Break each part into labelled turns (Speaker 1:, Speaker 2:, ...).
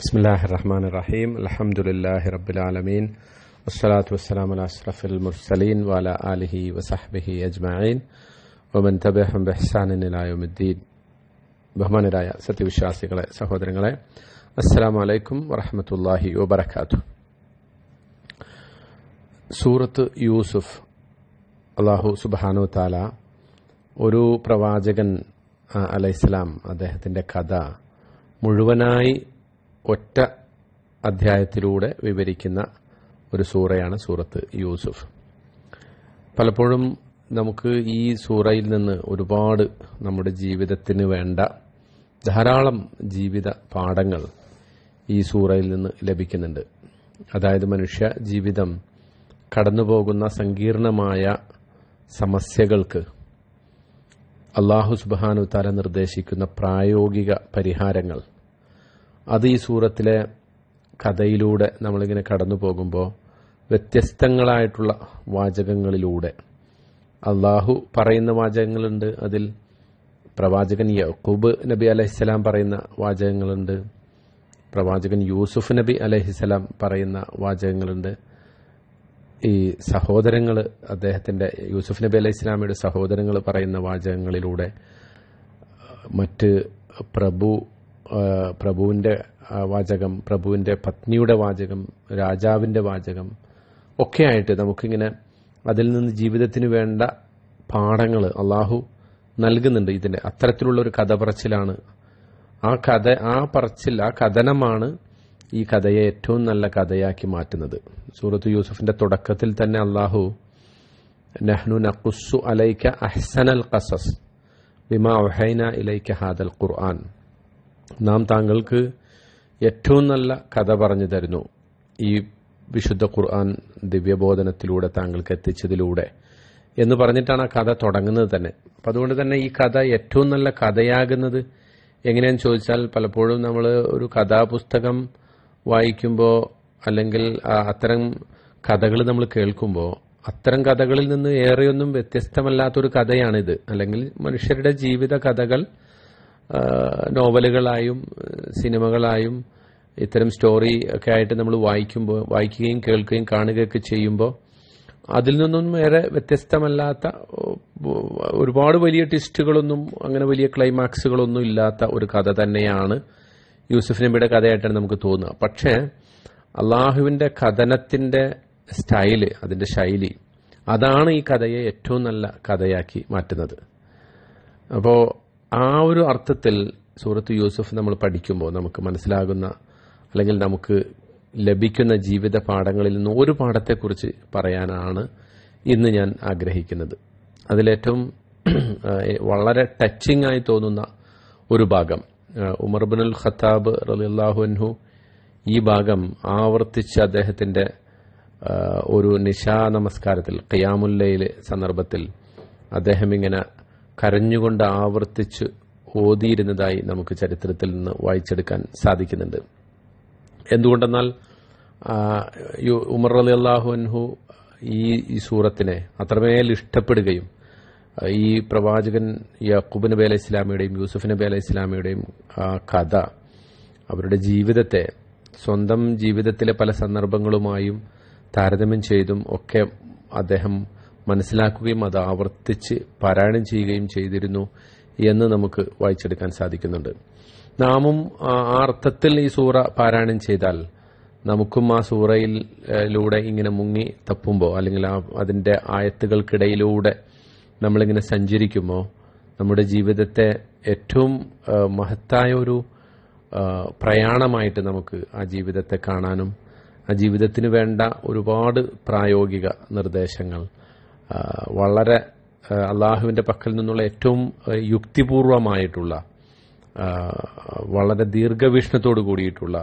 Speaker 1: بسم الله الرحمن الرحيم الحمد لله رب العالمين والصلاة والسلام على أشرف المرسلين وعلى آله وصحبه أجمعين ومن تبعهم بإحسان إلى يوم الدين بهمان ستي ബഹുമാനരായ സത്യവിശ്വാസികളെ സഹോദരങ്ങളെ അസ്സാം വലൈക്കും വറഹമത്തല്ലാഹി വബർക്കാത്തു സൂറത്ത് യൂസുഫ് അള്ളാഹു സുബാനു താല ഒരു പ്രവാചകൻ അലൈഹിസ്ലാം അദ്ദേഹത്തിൻ്റെ കഥ മുഴുവനായി ഒറ്റ അധ്യായത്തിലൂടെ വിവരിക്കുന്ന ഒരു സൂറയാണ് സൂറത്ത് യൂസുഫ് പലപ്പോഴും നമുക്ക് ഈ സൂറയിൽ നിന്ന് ഒരുപാട് നമ്മുടെ ജീവിതത്തിന് വേണ്ട ധാരാളം ജീവിത പാഠങ്ങൾ ഈ സൂറയിൽ നിന്ന് ലഭിക്കുന്നുണ്ട് അതായത് മനുഷ്യ ജീവിതം കടന്നുപോകുന്ന സങ്കീർണമായ സമസ്യകൾക്ക് അള്ളാഹു സുബാനു തല നിർദ്ദേശിക്കുന്ന പ്രായോഗിക പരിഹാരങ്ങൾ അത് ഈ സൂറത്തിലെ കഥയിലൂടെ നമ്മളിങ്ങനെ കടന്നു പോകുമ്പോൾ വ്യത്യസ്തങ്ങളായിട്ടുള്ള വാചകങ്ങളിലൂടെ അള്ളാഹു പറയുന്ന വാചകങ്ങളുണ്ട് അതിൽ പ്രവാചകൻ യഹൂബ് നബി അലഹിസ്സലാം പറയുന്ന വാചകങ്ങളുണ്ട് പ്രവാചകൻ യൂസുഫ് നബി അലഹിസ്സലാം പറയുന്ന വാചകങ്ങളുണ്ട് ഈ സഹോദരങ്ങൾ അദ്ദേഹത്തിന്റെ യൂസുഫ് നബി അലൈഹി ഇസ്ലാമിയുടെ സഹോദരങ്ങൾ പറയുന്ന വാചകങ്ങളിലൂടെ മറ്റ് പ്രഭു പ്രഭുവിൻ്റെ വാചകം പ്രഭുവിൻ്റെ പത്നിയുടെ വാചകം രാജാവിൻ്റെ വാചകം ഒക്കെയായിട്ട് നമുക്കിങ്ങനെ അതിൽ നിന്ന് ജീവിതത്തിന് വേണ്ട പാഠങ്ങൾ അള്ളാഹു നൽകുന്നുണ്ട് ഇതിന്റെ അത്തരത്തിലുള്ള ഒരു കഥ പറച്ചിലാണ് ആ കഥ ആ പറച്ചിൽ ആ കഥനമാണ് ഈ കഥയെ ഏറ്റവും നല്ല കഥയാക്കി മാറ്റുന്നത് സൂറത്ത് യൂസഫിന്റെ തുടക്കത്തിൽ തന്നെ അള്ളാഹു നെഹ്നു നഖുസു അലൈക്ക അഹ്സനൽ കസസ് ബിമാ ഒഹൈന ഇലൈക്ക ഹാദൽ ഖുർആൻ നാം താങ്കൾക്ക് ഏറ്റവും നല്ല കഥ പറഞ്ഞു തരുന്നു ഈ വിശുദ്ധ ഖുർആൻ ദിവ്യബോധനത്തിലൂടെ താങ്കൾക്ക് എത്തിച്ചതിലൂടെ എന്ന് പറഞ്ഞിട്ടാണ് ആ കഥ തുടങ്ങുന്നത് തന്നെ അപ്പം അതുകൊണ്ട് തന്നെ ഈ കഥ ഏറ്റവും നല്ല കഥയാകുന്നത് എങ്ങനെയെന്ന് ചോദിച്ചാൽ പലപ്പോഴും നമ്മൾ ഒരു കഥാപുസ്തകം വായിക്കുമ്പോൾ അല്ലെങ്കിൽ അത്തരം കഥകൾ നമ്മൾ കേൾക്കുമ്പോൾ അത്തരം കഥകളിൽ നിന്ന് ഏറെയൊന്നും വ്യത്യസ്തമല്ലാത്തൊരു കഥയാണിത് അല്ലെങ്കിൽ മനുഷ്യരുടെ ജീവിത കഥകൾ നോവലുകളായും സിനിമകളായും ഇത്തരം സ്റ്റോറി ഒക്കെ ആയിട്ട് നമ്മൾ വായിക്കുമ്പോൾ വായിക്കുകയും കേൾക്കുകയും കാണുകയൊക്കെ ചെയ്യുമ്പോൾ അതിൽ നിന്നും ഏറെ വ്യത്യസ്തമല്ലാത്ത ഒരുപാട് വലിയ ട്വിസ്റ്റുകളൊന്നും അങ്ങനെ വലിയ ക്ലൈമാക്സുകളൊന്നും ഇല്ലാത്ത ഒരു കഥ തന്നെയാണ് യൂസുഫ് നബിയുടെ കഥയായിട്ടാണ് നമുക്ക് തോന്നുക പക്ഷേ അള്ളാഹുവിന്റെ കഥനത്തിൻ്റെ സ്റ്റൈല് അതിൻ്റെ ശൈലി അതാണ് ഈ കഥയെ ഏറ്റവും നല്ല കഥയാക്കി മാറ്റുന്നത് അപ്പോൾ ആ ഒരു അർത്ഥത്തിൽ സൂറത്ത് യൂസുഫ് നമ്മൾ പഠിക്കുമ്പോൾ നമുക്ക് മനസ്സിലാകുന്ന അല്ലെങ്കിൽ നമുക്ക് ലഭിക്കുന്ന ജീവിത പാഠങ്ങളിൽ നിന്ന് ഒരു പാഠത്തെക്കുറിച്ച് പറയാനാണ് ഇന്ന് ഞാൻ ആഗ്രഹിക്കുന്നത് അതിലേറ്റവും വളരെ ടച്ചിങ് ആയി തോന്നുന്ന ഒരു ഭാഗം അൽ ഖത്താബ് റലിള്ളാഹു അൻഹു ഈ ഭാഗം ആവർത്തിച്ച് അദ്ദേഹത്തിന്റെ ഒരു നിശാ നമസ്കാരത്തിൽ ഖിയാമുല്ലയിലെ സന്ദർഭത്തിൽ അദ്ദേഹം ഇങ്ങനെ കരഞ്ഞുകൊണ്ട് ആവർത്തിച്ച് ഓതിയിരുന്നതായി നമുക്ക് ചരിത്രത്തിൽ നിന്ന് വായിച്ചെടുക്കാൻ സാധിക്കുന്നുണ്ട് എന്തുകൊണ്ടെന്നാൽ ഉമർ അലി അള്ളാഹു അൻഹു ഈ സൂറത്തിനെ അത്രമേൽ ഇഷ്ടപ്പെടുകയും ഈ പ്രവാചകൻ യാക്കൂബ് നബി അലൈഹി ഇസ്ലാമിയുടെയും യൂസുഫ് നബി അലൈഹി ഇസ്ലാമിയുടെയും കഥ അവരുടെ ജീവിതത്തെ സ്വന്തം ജീവിതത്തിലെ പല സന്ദർഭങ്ങളുമായും താരതമ്യം ചെയ്തും ഒക്കെ അദ്ദേഹം മനസ്സിലാക്കുകയും അത് ആവർത്തിച്ച് പാരായണം ചെയ്യുകയും ചെയ്തിരുന്നു എന്ന് നമുക്ക് വായിച്ചെടുക്കാൻ സാധിക്കുന്നുണ്ട് നാമും ആ അർത്ഥത്തിൽ ഈ സൂറ പാരായണം ചെയ്താൽ നമുക്കും ആ സൂറയിലൂടെ ഇങ്ങനെ മുങ്ങി തപ്പുമ്പോൾ അല്ലെങ്കിൽ ആ അതിൻ്റെ ആയത്തുകൾക്കിടയിലൂടെ നമ്മളിങ്ങനെ സഞ്ചരിക്കുമ്പോൾ നമ്മുടെ ജീവിതത്തെ ഏറ്റവും മഹത്തായ ഒരു പ്രയാണമായിട്ട് നമുക്ക് ആ ജീവിതത്തെ കാണാനും ആ ജീവിതത്തിന് വേണ്ട ഒരുപാട് പ്രായോഗിക നിർദ്ദേശങ്ങൾ വളരെ അള്ളാഹുവിന്റെ പക്കൽ നിന്നുള്ള ഏറ്റവും യുക്തിപൂർവമായിട്ടുള്ള വളരെ ദീർഘവീക്ഷണത്തോട് കൂടിയിട്ടുള്ള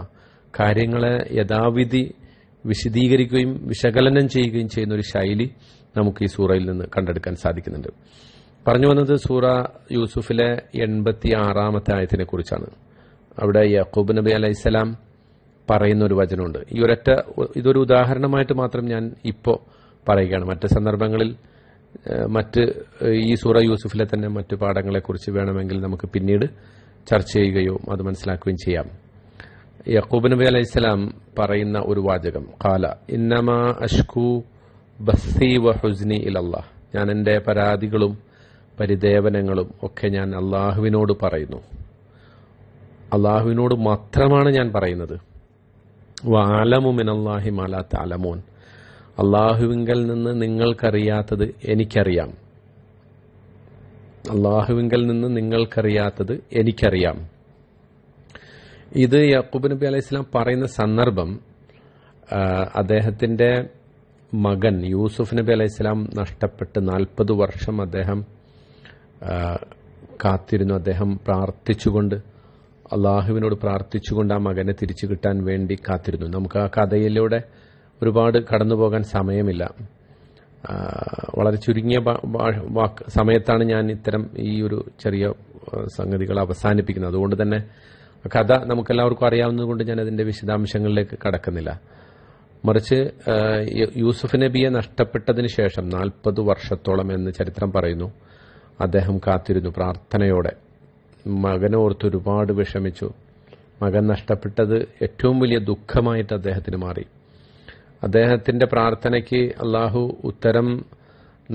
Speaker 1: കാര്യങ്ങളെ യഥാവിധി വിശദീകരിക്കുകയും വിശകലനം ചെയ്യുകയും ചെയ്യുന്ന ഒരു ശൈലി നമുക്ക് ഈ സൂറയിൽ നിന്ന് കണ്ടെടുക്കാൻ സാധിക്കുന്നുണ്ട് പറഞ്ഞു വന്നത് സൂറ യൂസുഫിലെ എൺപത്തി ആറാമത്തെ ആയത്തിനെ കുറിച്ചാണ് അവിടെ യാക്കൂബ് നബി അലൈഹിസ്സലാം പറയുന്ന ഒരു വചനമുണ്ട് ഈ ഒരൊറ്റ ഇതൊരു ഉദാഹരണമായിട്ട് മാത്രം ഞാൻ ഇപ്പോൾ പറയുകയാണ് മറ്റ് സന്ദർഭങ്ങളിൽ മറ്റ് ഈ സൂറ യൂസുഫിലെ തന്നെ മറ്റു പാഠങ്ങളെക്കുറിച്ച് വേണമെങ്കിൽ നമുക്ക് പിന്നീട് ചർച്ച ചെയ്യുകയോ അത് മനസ്സിലാക്കുകയും ചെയ്യാം യക്കൂബ് നബി അലൈഹി സ്വലാം പറയുന്ന ഒരു വാചകം കാല ഇന്നമാ അഷ്കു ബസ്സി വഹുസ്നി ഹുസ്നി ഞാൻ എൻ്റെ പരാതികളും പരിദേവനങ്ങളും ഒക്കെ ഞാൻ അള്ളാഹുവിനോട് പറയുന്നു അള്ളാഹുവിനോട് മാത്രമാണ് ഞാൻ പറയുന്നത് വാലമുമിൻ മിനല്ലാഹി മാലാ താലമോൻ അള്ളാഹുവിങ്കൽ നിന്ന് നിങ്ങൾക്കറിയാത്തത് എനിക്കറിയാം അള്ളാഹുവിങ്കൽ നിന്ന് നിങ്ങൾക്കറിയാത്തത് എനിക്കറിയാം ഇത് യാക്കൂബ് നബി അലൈഹി സ്വലാം പറയുന്ന സന്ദർഭം അദ്ദേഹത്തിന്റെ മകൻ യൂസുഫ് നബി അലൈഹി സ്വലാം നഷ്ടപ്പെട്ട് നാൽപ്പത് വർഷം അദ്ദേഹം കാത്തിരുന്നു അദ്ദേഹം പ്രാർത്ഥിച്ചുകൊണ്ട് അള്ളാഹുവിനോട് പ്രാർത്ഥിച്ചുകൊണ്ട് ആ മകനെ തിരിച്ചു കിട്ടാൻ വേണ്ടി കാത്തിരുന്നു നമുക്ക് ആ കഥയിലൂടെ ഒരുപാട് കടന്നു പോകാൻ സമയമില്ല വളരെ ചുരുങ്ങിയ സമയത്താണ് ഞാൻ ഇത്തരം ഈ ഒരു ചെറിയ സംഗതികൾ അവസാനിപ്പിക്കുന്നത് അതുകൊണ്ട് തന്നെ കഥ നമുക്കെല്ലാവർക്കും അറിയാവുന്നത് കൊണ്ട് ഞാൻ അതിന്റെ വിശദാംശങ്ങളിലേക്ക് കടക്കുന്നില്ല മറിച്ച് യൂസുഫ് നബിയെ നഷ്ടപ്പെട്ടതിന് ശേഷം നാൽപ്പത് വർഷത്തോളം എന്ന് ചരിത്രം പറയുന്നു അദ്ദേഹം കാത്തിരുന്നു പ്രാർത്ഥനയോടെ മകനോർത്ത് ഒരുപാട് വിഷമിച്ചു മകൻ നഷ്ടപ്പെട്ടത് ഏറ്റവും വലിയ ദുഃഖമായിട്ട് അദ്ദേഹത്തിന് മാറി അദ്ദേഹത്തിന്റെ പ്രാർത്ഥനയ്ക്ക് അള്ളാഹു ഉത്തരം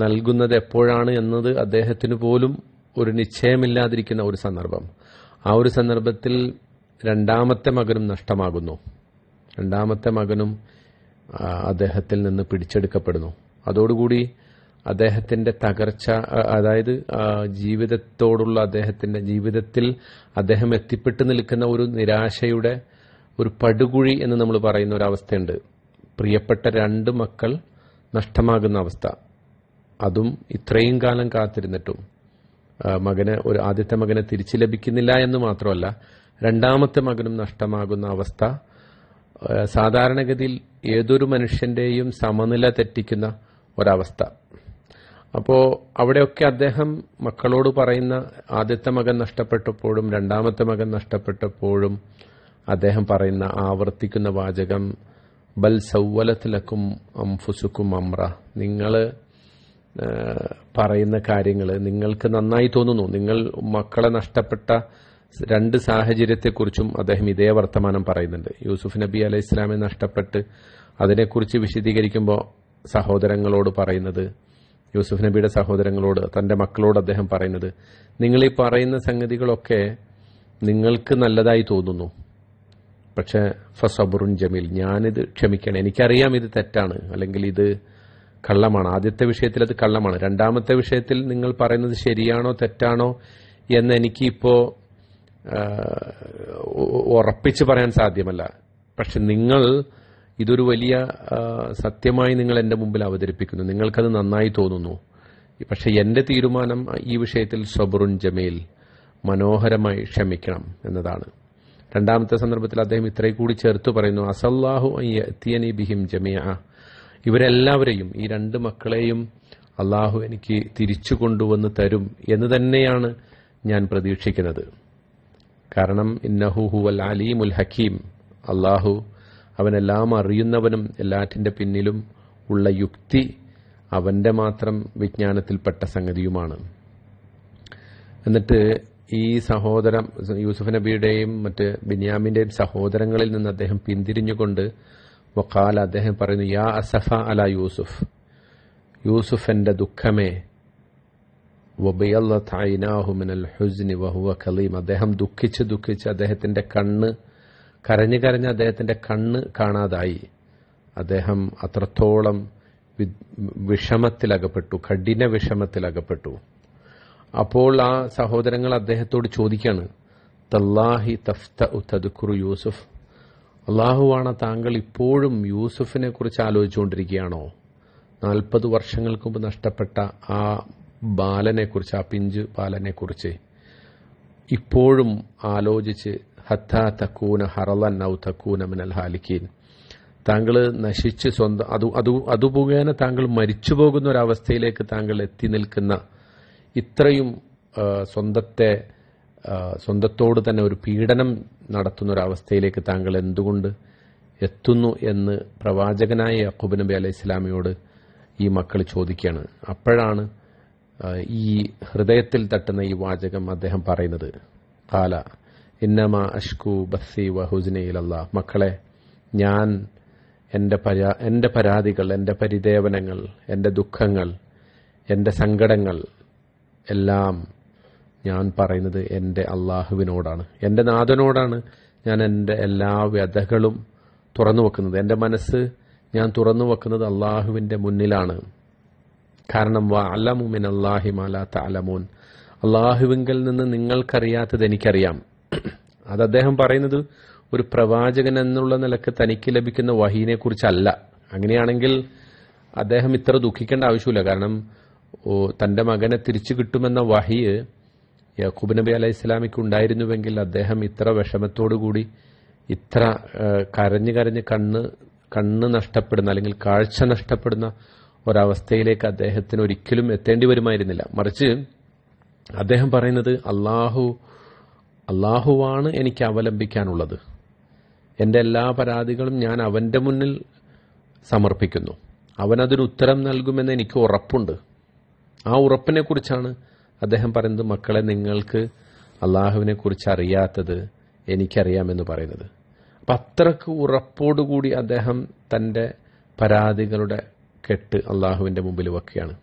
Speaker 1: നൽകുന്നത് എപ്പോഴാണ് എന്നത് അദ്ദേഹത്തിന് പോലും ഒരു നിശ്ചയമില്ലാതിരിക്കുന്ന ഒരു സന്ദർഭം ആ ഒരു സന്ദർഭത്തിൽ രണ്ടാമത്തെ മകനും നഷ്ടമാകുന്നു രണ്ടാമത്തെ മകനും അദ്ദേഹത്തിൽ നിന്ന് പിടിച്ചെടുക്കപ്പെടുന്നു അതോടുകൂടി അദ്ദേഹത്തിന്റെ തകർച്ച അതായത് ജീവിതത്തോടുള്ള അദ്ദേഹത്തിന്റെ ജീവിതത്തിൽ അദ്ദേഹം എത്തിപ്പെട്ടു നിൽക്കുന്ന ഒരു നിരാശയുടെ ഒരു പടുകുഴി എന്ന് നമ്മൾ പറയുന്ന ഒരു അവസ്ഥയുണ്ട് പ്രിയപ്പെട്ട രണ്ട് മക്കൾ നഷ്ടമാകുന്ന അവസ്ഥ അതും ഇത്രയും കാലം കാത്തിരുന്നിട്ടും മകന് ഒരു ആദ്യത്തെ മകനെ തിരിച്ചു ലഭിക്കുന്നില്ല എന്ന് മാത്രമല്ല രണ്ടാമത്തെ മകനും നഷ്ടമാകുന്ന അവസ്ഥ സാധാരണഗതിയിൽ ഏതൊരു മനുഷ്യന്റെയും സമനില തെറ്റിക്കുന്ന ഒരവസ്ഥ അപ്പോൾ അവിടെയൊക്കെ അദ്ദേഹം മക്കളോട് പറയുന്ന ആദ്യത്തെ മകൻ നഷ്ടപ്പെട്ടപ്പോഴും രണ്ടാമത്തെ മകൻ നഷ്ടപ്പെട്ടപ്പോഴും അദ്ദേഹം പറയുന്ന ആവർത്തിക്കുന്ന വാചകം ബൽ സൗവലത്തിലക്കും അംഫുസുക്കും അമ്ര നിങ്ങൾ പറയുന്ന കാര്യങ്ങൾ നിങ്ങൾക്ക് നന്നായി തോന്നുന്നു നിങ്ങൾ മക്കളെ നഷ്ടപ്പെട്ട രണ്ട് സാഹചര്യത്തെക്കുറിച്ചും അദ്ദേഹം ഇതേ വർത്തമാനം പറയുന്നുണ്ട് യൂസുഫ് നബി അലൈഹി ഇസ്ലാമെ നഷ്ടപ്പെട്ട് അതിനെക്കുറിച്ച് വിശദീകരിക്കുമ്പോൾ സഹോദരങ്ങളോട് പറയുന്നത് യൂസുഫ് നബിയുടെ സഹോദരങ്ങളോട് തന്റെ മക്കളോട് അദ്ദേഹം പറയുന്നത് നിങ്ങൾ ഈ പറയുന്ന സംഗതികളൊക്കെ നിങ്ങൾക്ക് നല്ലതായി തോന്നുന്നു പക്ഷേ ഫസബുറുൻ ജമീൽ ഞാനിത് ക്ഷമിക്കണം എനിക്കറിയാം ഇത് തെറ്റാണ് അല്ലെങ്കിൽ ഇത് കള്ളമാണ് ആദ്യത്തെ വിഷയത്തിൽ അത് കള്ളമാണ് രണ്ടാമത്തെ വിഷയത്തിൽ നിങ്ങൾ പറയുന്നത് ശരിയാണോ തെറ്റാണോ എന്ന് എനിക്കിപ്പോ ഉറപ്പിച്ച് പറയാൻ സാധ്യമല്ല പക്ഷെ നിങ്ങൾ ഇതൊരു വലിയ സത്യമായി നിങ്ങൾ എൻ്റെ മുമ്പിൽ അവതരിപ്പിക്കുന്നു നിങ്ങൾക്കത് നന്നായി തോന്നുന്നു പക്ഷെ എൻ്റെ തീരുമാനം ഈ വിഷയത്തിൽ സബറുൻ ജമീൽ മനോഹരമായി ക്ഷമിക്കണം എന്നതാണ് രണ്ടാമത്തെ സന്ദർഭത്തിൽ അദ്ദേഹം ഇത്രയും കൂടി ചേർത്ത് പറയുന്നു അസല്ലാഹു അയ്യത്തിയനി ബിഹിം ജമിയ ഇവരെല്ലാവരെയും ഈ രണ്ട് മക്കളെയും അള്ളാഹു എനിക്ക് തിരിച്ചു കൊണ്ടുവന്ന് തരും എന്ന് തന്നെയാണ് ഞാൻ പ്രതീക്ഷിക്കുന്നത് കാരണം ഇന്നഹു ഹുവൽ അലീമുൽ ഹക്കീം അള്ളാഹു അവനെല്ലാം അറിയുന്നവനും എല്ലാറ്റിന്റെ പിന്നിലും ഉള്ള യുക്തി അവന്റെ മാത്രം വിജ്ഞാനത്തിൽപ്പെട്ട സംഗതിയുമാണ് എന്നിട്ട് ഈ സഹോദരം യൂസുഫ് നബിയുടെയും മറ്റ് ബിന്യാമിന്റെയും സഹോദരങ്ങളിൽ നിന്ന് അദ്ദേഹം പിന്തിരിഞ്ഞുകൊണ്ട് വക്കാൽ അദ്ദേഹം പറയുന്നു യാ അസഫ അല യൂസുഫ് യൂസുഫന്റെ ദുഃഖമേ ഹുസ്നി വഹുവ കലീം അദ്ദേഹം ദുഃഖിച്ച് ദുഃഖിച്ച് അദ്ദേഹത്തിന്റെ കണ്ണ് കരഞ്ഞു കരഞ്ഞ് അദ്ദേഹത്തിന്റെ കണ്ണ് കാണാതായി അദ്ദേഹം അത്രത്തോളം വിഷമത്തിലകപ്പെട്ടു കഠിന വിഷമത്തിലകപ്പെട്ടു അപ്പോൾ ആ സഹോദരങ്ങൾ അദ്ദേഹത്തോട് ചോദിക്കാണ് തല്ലാഹി തഫ്ത ഉത്തദ്ഖുറു യൂസുഫ് അള്ളാഹുവാണ് താങ്കൾ ഇപ്പോഴും യൂസുഫിനെ കുറിച്ച് ആലോചിച്ചുകൊണ്ടിരിക്കുകയാണോ നാൽപ്പത് വർഷങ്ങൾക്ക് മുമ്പ് നഷ്ടപ്പെട്ട ആ ബാലനെക്കുറിച്ച് ആ പിഞ്ച് ബാലനെക്കുറിച്ച് ഇപ്പോഴും ആലോചിച്ച് ഹത്ത തക്കൂന ഹറലൻ ഔ തക്കൂന മിനൽ ഹാലിക്കീൻ താങ്കൾ നശിച്ച് സ്വന്തം അത് അത് താങ്കൾ മരിച്ചു പോകുന്ന ഒരവസ്ഥയിലേക്ക് താങ്കൾ എത്തി നിൽക്കുന്ന ഇത്രയും സ്വന്തത്തെ സ്വന്തത്തോട് തന്നെ ഒരു പീഡനം നടത്തുന്ന ഒരു അവസ്ഥയിലേക്ക് താങ്കൾ എന്തുകൊണ്ട് എത്തുന്നു എന്ന് പ്രവാചകനായ യക്കൂബ് നബി അലൈഹി ഇസ്ലാമിയോട് ഈ മക്കൾ ചോദിക്കുകയാണ് അപ്പോഴാണ് ഈ ഹൃദയത്തിൽ തട്ടുന്ന ഈ വാചകം അദ്ദേഹം പറയുന്നത് കാല ഇന്നമ അഷ്കു ബസ്സി വഹുസിനയിലല്ല മക്കളെ ഞാൻ എൻ്റെ എൻ്റെ പരാതികൾ എൻ്റെ പരിദേവനങ്ങൾ എൻ്റെ ദുഃഖങ്ങൾ എൻ്റെ സങ്കടങ്ങൾ എല്ലാം ഞാൻ പറയുന്നത് എൻ്റെ അള്ളാഹുവിനോടാണ് എൻ്റെ നാഥനോടാണ് ഞാൻ എൻ്റെ എല്ലാ വ്യഥകളും തുറന്നു വെക്കുന്നത് എൻ്റെ മനസ്സ് ഞാൻ തുറന്നു വെക്കുന്നത് അള്ളാഹുവിൻ്റെ മുന്നിലാണ് കാരണം വാ അലമുമിൻ അള്ളാഹി മാലാ അലമോൻ അള്ളാഹുവിങ്കിൽ നിന്ന് നിങ്ങൾക്കറിയാത്തത് എനിക്കറിയാം അത് അദ്ദേഹം പറയുന്നത് ഒരു പ്രവാചകൻ എന്നുള്ള നിലക്ക് തനിക്ക് ലഭിക്കുന്ന വഹീനെ കുറിച്ചല്ല അങ്ങനെയാണെങ്കിൽ അദ്ദേഹം ഇത്ര ദുഃഖിക്കേണ്ട ആവശ്യമില്ല കാരണം ഓ തന്റെ മകനെ തിരിച്ചു കിട്ടുമെന്ന വഹിയ് യാക്കൂബ് നബി അലൈഹി ഇസ്ലാമിക്ക് ഉണ്ടായിരുന്നുവെങ്കിൽ അദ്ദേഹം ഇത്ര വിഷമത്തോടുകൂടി ഇത്ര കരഞ്ഞു കരഞ്ഞ് കണ്ണ് കണ്ണ് നഷ്ടപ്പെടുന്ന അല്ലെങ്കിൽ കാഴ്ച നഷ്ടപ്പെടുന്ന ഒരവസ്ഥയിലേക്ക് അദ്ദേഹത്തിന് ഒരിക്കലും എത്തേണ്ടി വരുമായിരുന്നില്ല മറിച്ച് അദ്ദേഹം പറയുന്നത് അള്ളാഹു അള്ളാഹുവാണ് എനിക്ക് അവലംബിക്കാനുള്ളത് എൻ്റെ എല്ലാ പരാതികളും ഞാൻ അവൻ്റെ മുന്നിൽ സമർപ്പിക്കുന്നു അവനതൊരു ഉത്തരം നൽകുമെന്ന് എനിക്ക് ഉറപ്പുണ്ട് ആ ഉറപ്പിനെ കുറിച്ചാണ് അദ്ദേഹം പറയുന്നത് മക്കളെ നിങ്ങൾക്ക് അള്ളാഹുവിനെ കുറിച്ച് അറിയാത്തത് എനിക്കറിയാമെന്ന് പറയുന്നത് അപ്പം അത്രക്ക് ഉറപ്പോടുകൂടി അദ്ദേഹം തൻ്റെ പരാതികളുടെ കെട്ട് അള്ളാഹുവിൻ്റെ മുമ്പിൽ വെക്കുകയാണ്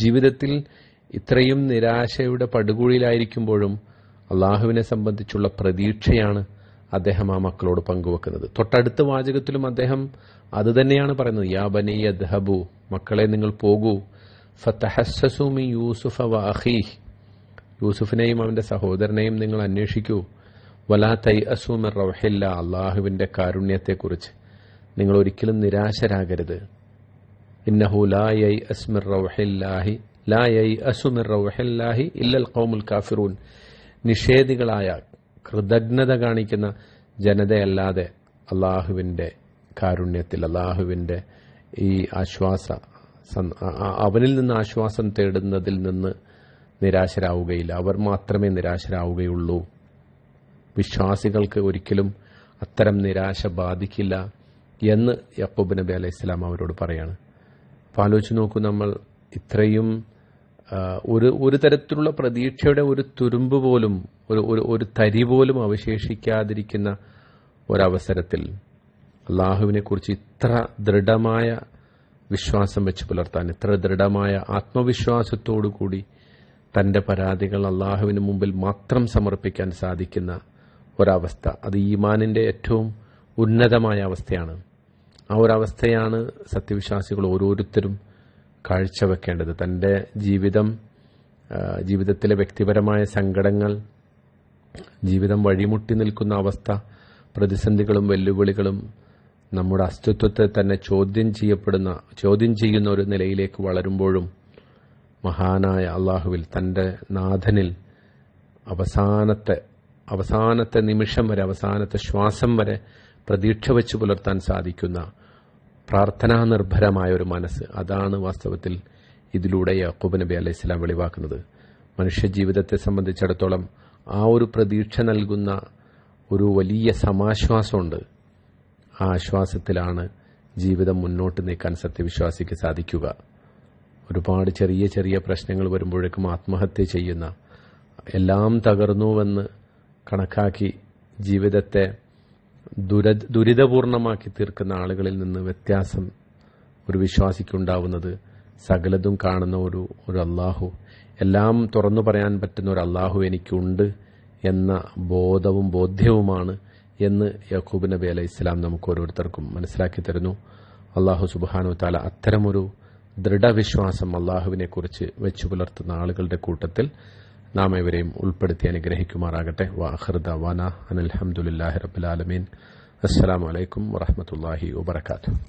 Speaker 1: ജീവിതത്തിൽ ഇത്രയും നിരാശയുടെ പടുകുഴിയിലായിരിക്കുമ്പോഴും അള്ളാഹുവിനെ സംബന്ധിച്ചുള്ള പ്രതീക്ഷയാണ് അദ്ദേഹം ആ മക്കളോട് പങ്കുവെക്കുന്നത് തൊട്ടടുത്ത വാചകത്തിലും അദ്ദേഹം അത് തന്നെയാണ് പറയുന്നത് യാ ബനീ യദ്ഹബു മക്കളെ നിങ്ങൾ പോകൂ ഫത്തഹസ്സസുമി യൂസുഫ വാഹി യൂസുഫിനെയും അവന്റെ സഹോദരനെയും നിങ്ങൾ അന്വേഷിക്കൂ വലാ തൈ അസൂമർ റൗഹില്ല അള്ളാഹുവിൻ്റെ കാരുണ്യത്തെക്കുറിച്ച് നിങ്ങൾ ഒരിക്കലും നിരാശരാകരുത് ഇന്നഹു ലാ യൈ അസ്മിർ റൗഹില്ലാഹി ലാ യൈ അസുമിർ റവഹില്ലാഹി ഇല്ലൽ കൗമുൽ കാഫിറൂൻ നിഷേധികളായ കൃതജ്ഞത കാണിക്കുന്ന ജനതയല്ലാതെ അള്ളാഹുവിൻ്റെ കാരുണ്യത്തിൽ അള്ളാഹുവിൻ്റെ ഈ ആശ്വാസ അവനിൽ നിന്ന് ആശ്വാസം തേടുന്നതിൽ നിന്ന് നിരാശരാവുകയില്ല അവർ മാത്രമേ നിരാശരാവുകയുള്ളൂ വിശ്വാസികൾക്ക് ഒരിക്കലും അത്തരം നിരാശ ബാധിക്കില്ല എന്ന് യക്കൂബ് നബി അലൈഹി ഇസ്ലാം അവരോട് പറയാണ് അപ്പോൾ ആലോചിച്ച് നോക്കൂ നമ്മൾ ഇത്രയും ഒരു ഒരു തരത്തിലുള്ള പ്രതീക്ഷയുടെ ഒരു തുരുമ്പ് പോലും ഒരു ഒരു തരി പോലും അവശേഷിക്കാതിരിക്കുന്ന ഒരവസരത്തിൽ അള്ളാഹുവിനെക്കുറിച്ച് ഇത്ര ദൃഢമായ വിശ്വാസം വെച്ച് പുലർത്താൻ ഇത്ര ദൃഢമായ ആത്മവിശ്വാസത്തോടുകൂടി തന്റെ പരാതികൾ അള്ളാഹുവിന് മുമ്പിൽ മാത്രം സമർപ്പിക്കാൻ സാധിക്കുന്ന ഒരവസ്ഥ അത് ഈമാനിന്റെ ഏറ്റവും ഉന്നതമായ അവസ്ഥയാണ് ആ ഒരവസ്ഥയാണ് സത്യവിശ്വാസികൾ ഓരോരുത്തരും കാഴ്ചവെക്കേണ്ടത് തന്റെ ജീവിതം ജീവിതത്തിലെ വ്യക്തിപരമായ സങ്കടങ്ങൾ ജീവിതം വഴിമുട്ടി നിൽക്കുന്ന അവസ്ഥ പ്രതിസന്ധികളും വെല്ലുവിളികളും നമ്മുടെ അസ്തിത്വത്തെ തന്നെ ചോദ്യം ചെയ്യപ്പെടുന്ന ചോദ്യം ചെയ്യുന്ന ഒരു നിലയിലേക്ക് വളരുമ്പോഴും മഹാനായ അള്ളാഹുവിൽ തൻ്റെ നാഥനിൽ അവസാനത്തെ അവസാനത്തെ നിമിഷം വരെ അവസാനത്തെ ശ്വാസം വരെ പ്രതീക്ഷ വെച്ച് പുലർത്താൻ സാധിക്കുന്ന പ്രാർത്ഥനാ നിർഭരമായ ഒരു മനസ്സ് അതാണ് വാസ്തവത്തിൽ ഇതിലൂടെ യാക്കൂബ് നബി അലൈഹി ഇസ്ലാം വെളിവാക്കുന്നത് മനുഷ്യജീവിതത്തെ സംബന്ധിച്ചിടത്തോളം ആ ഒരു പ്രതീക്ഷ നൽകുന്ന ഒരു വലിയ സമാശ്വാസമുണ്ട് ആശ്വാസത്തിലാണ് ജീവിതം മുന്നോട്ട് നീക്കാൻ സത്യവിശ്വാസിക്ക് സാധിക്കുക ഒരുപാട് ചെറിയ ചെറിയ പ്രശ്നങ്ങൾ വരുമ്പോഴേക്കും ആത്മഹത്യ ചെയ്യുന്ന എല്ലാം തകർന്നുവെന്ന് കണക്കാക്കി ജീവിതത്തെ ദുര ദുരിതപൂർണമാക്കി തീർക്കുന്ന ആളുകളിൽ നിന്ന് വ്യത്യാസം ഒരു വിശ്വാസിക്കുണ്ടാവുന്നത് സകലതും കാണുന്ന ഒരു ഒരു അള്ളാഹു എല്ലാം തുറന്നു പറയാൻ പറ്റുന്ന ഒരു അള്ളാഹു എനിക്കുണ്ട് എന്ന ബോധവും ബോധ്യവുമാണ് എന്ന് യക്കൂബ് നബി അലൈഹി ഇസ്ലാം നമുക്ക് ഓരോരുത്തർക്കും മനസ്സിലാക്കി തരുന്നു അള്ളാഹു സുബാനു താല അത്തരമൊരു ദൃഢവിശ്വാസം കുറിച്ച് വെച്ചു പുലർത്തുന്ന ആളുകളുടെ കൂട്ടത്തിൽ നാം ഇവരെയും ഉൾപ്പെടുത്തി അനുഗ്രഹിക്കുമാറാകട്ടെ വാഹൃദ വന അനൽഹമുല്ലാഹി റബുലാലമീൻ അസ്സാം വലൈക്കും വറഹമത്തല്ലാഹി വാത്തു